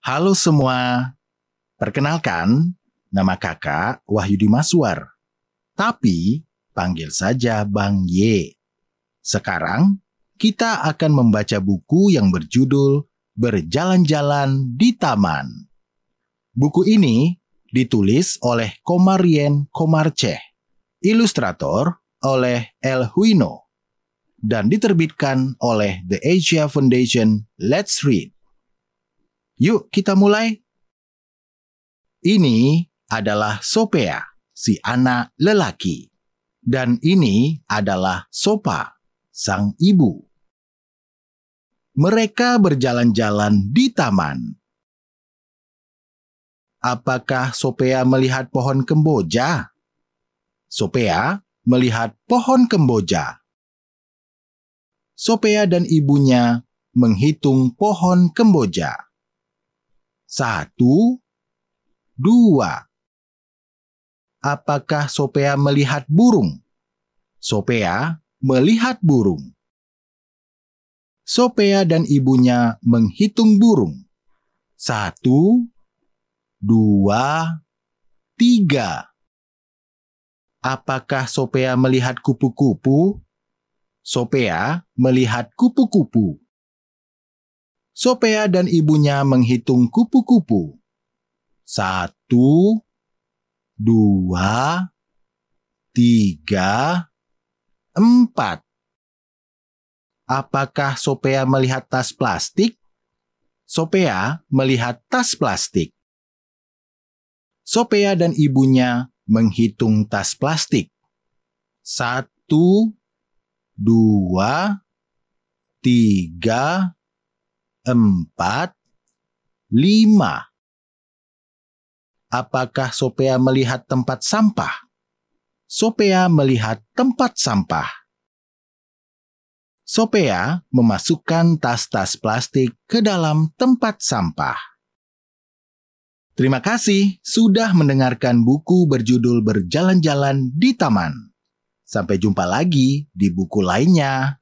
Halo semua, perkenalkan nama kakak Wahyudi Maswar, tapi panggil saja Bang Y. Sekarang kita akan membaca buku yang berjudul Berjalan-jalan di Taman. Buku ini ditulis oleh Komarien Komarceh, ilustrator oleh El Huino, dan diterbitkan oleh The Asia Foundation Let's Read. Yuk kita mulai. Ini adalah Sopea, si anak lelaki. Dan ini adalah Sopa, sang ibu. Mereka berjalan-jalan di taman. Apakah Sopea melihat pohon kemboja? Sopea melihat pohon kemboja. Sopea dan ibunya menghitung pohon kemboja. Satu, dua. Apakah Sopea melihat burung? Sopea melihat burung. Sopea dan ibunya menghitung burung. Satu, dua, tiga. Apakah Sopea melihat kupu-kupu? Sopea melihat kupu-kupu. Sopea dan ibunya menghitung kupu-kupu. Satu, dua, tiga, empat. Apakah Sopea melihat tas plastik? Sopea melihat tas plastik. Sopea dan ibunya menghitung tas plastik. Satu, dua, tiga, empat, lima. Apakah Sopea melihat tempat sampah? Sopea melihat tempat sampah. Sopea memasukkan tas-tas plastik ke dalam tempat sampah. Terima kasih sudah mendengarkan buku berjudul Berjalan-jalan di Taman. Sampai jumpa lagi di buku lainnya.